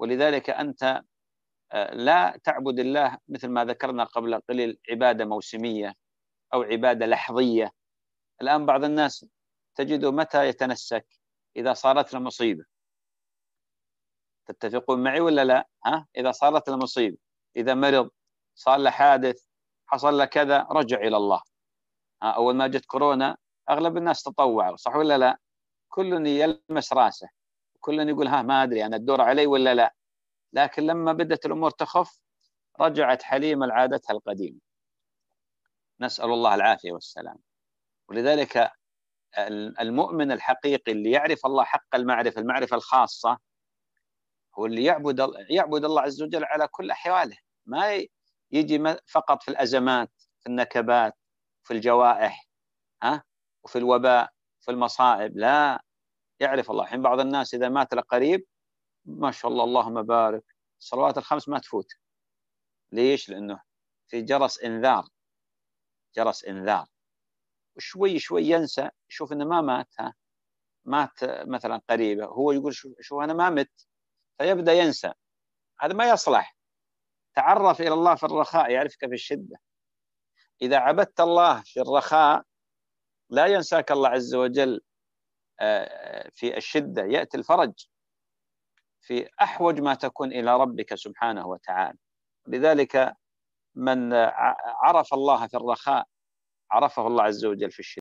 ولذلك أنت آه، لا تعبد الله مثل ما ذكرنا قبل قليل عبادة موسمية أو عبادة لحظية الآن بعض الناس تجده متى يتنسك إذا صارت له مصيبة تتفقون معي ولا لا ها إذا صارت له مصيبة إذا مرض صار له حادث حصل له كذا رجع إلى الله ها أول ما جت كورونا أغلب الناس تطوعوا صح ولا لا كل يلمس راسه كلنا يقول ها ما ادري انا يعني الدور علي ولا لا لكن لما بدات الامور تخف رجعت حليمه لعادتها القديمه نسال الله العافيه والسلام ولذلك المؤمن الحقيقي اللي يعرف الله حق المعرفه المعرفه الخاصه هو اللي يعبد يعبد الله عز وجل على كل احواله ما يجي فقط في الازمات في النكبات في الجوائح ها وفي الوباء في المصائب لا يعرف الله الحين بعض الناس إذا مات القريب ما شاء الله اللهم بارك الصلوات الخمس ما تفوت ليش؟ لأنه في جرس إنذار جرس إنذار وشوي شوي ينسى يشوف أنه ما مات ها مات مثلا قريبه هو يقول شو انا ما مت فيبدا ينسى هذا ما يصلح تعرف الى الله في الرخاء يعرفك في الشده اذا عبدت الله في الرخاء لا ينساك الله عز وجل آه، في الشدة يأتي الفرج في أحوج ما تكون إلى ربك سبحانه وتعالى لذلك من عرف الله في الرخاء عرفه الله عز وجل في الشدة